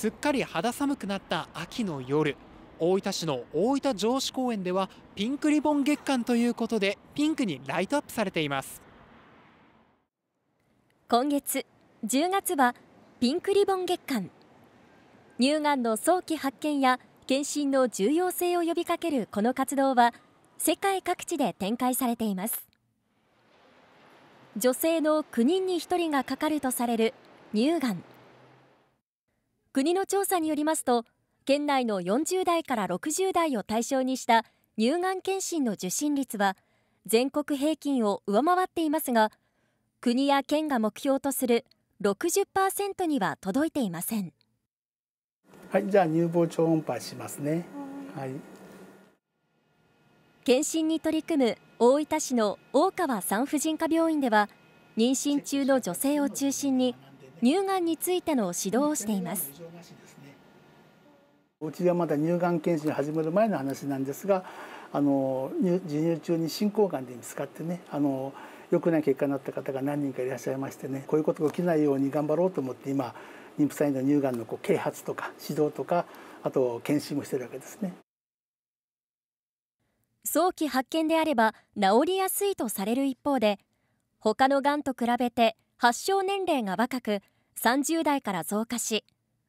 すっかり肌寒くなった秋の夜大分市の大分城址公園ではピンクリボン月間ということでピンクにライトアップされています今月10月はピンクリボン月間乳がんの早期発見や検診の重要性を呼びかけるこの活動は世界各地で展開されています女性の9人に1人がかかるとされる乳がん国の調査によりますと県内の40代から60代を対象にした乳がん検診の受診率は全国平均を上回っていますが国や県が目標とする60%には届いていませんはいじゃあ乳房超音波しますねはい検診に取り組む大分市の大川産婦人科病院では妊娠中の女性を中心に乳がんについての指導をしています。うちはまだ乳がん検診始める前の話なんですがあの授乳中に進行がんで見つかってねあの良くない結果になった方が何人かいらっしゃいましてねこういうことが起きないように頑張ろうと思って今妊婦さんへの乳がんのこう啓発とか指導とかあと検診もしてるわけですね。早期発見であれば治りやすいとされる一方で他のがんと比べて発症年齢が若く30代から増加し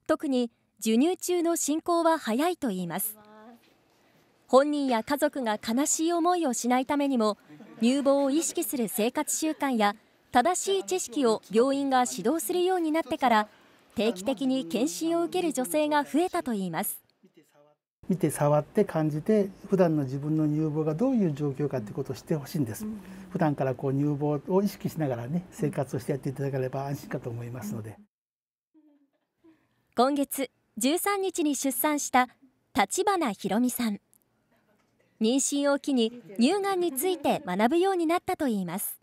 特に授乳中の進行は早いといいます本人や家族が悲しい思いをしないためにも乳房を意識する生活習慣や正しい知識を病院が指導するようになってから定期的に検診を受ける女性が増えたといいます見て触って感じて普段の自分の乳房がどういう状況かということを知ってほしいんです、うん、普段からこう乳房を意識しながらね生活をしてやっていただければ安心かと思いますので今月13日に出産した立花博美さん妊娠を機に乳がんについて学ぶようになったといいます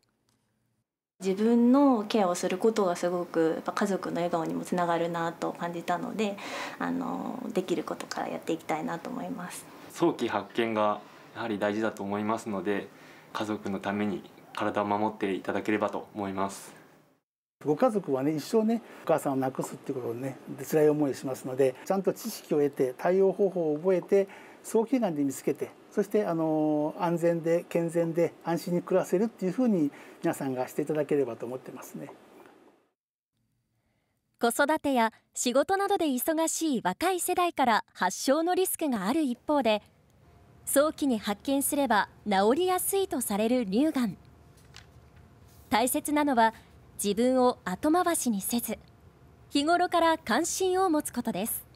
自分のケアをすることがすごく家族の笑顔にもつながるなと感じたのであのできることからやっていきたいなと思います早期発見がやはり大事だと思いますので家族のために体を守っていただければと思いますご家族はね一生ねお母さんを亡くすってことをね辛い思いしますのでちゃんと知識を得て対応方法を覚えて早期がんで見つけてそしてあの安全で健全で安心に暮らせるっていうふうに皆さんがしていただければと思ってますね。子育てや仕事などで忙しい若い世代から発症のリスクがある一方で早期に発見すれば治りやすいとされる乳がん大切なのは自分を後回しにせず日頃から関心を持つことです